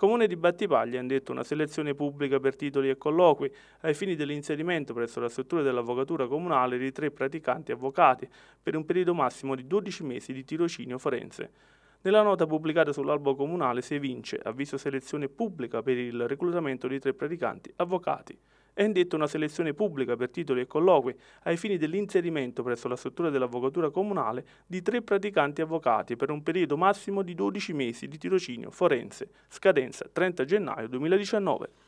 Comune di Battipaglia ha indetto una selezione pubblica per titoli e colloqui ai fini dell'inserimento presso la struttura dell'avvocatura comunale di tre praticanti avvocati per un periodo massimo di 12 mesi di tirocinio forense. Nella nota pubblicata sull'albo comunale si evince avviso selezione pubblica per il reclutamento di tre praticanti avvocati è indetta una selezione pubblica per titoli e colloqui ai fini dell'inserimento presso la struttura dell'avvocatura comunale di tre praticanti avvocati per un periodo massimo di 12 mesi di tirocinio forense, scadenza 30 gennaio 2019.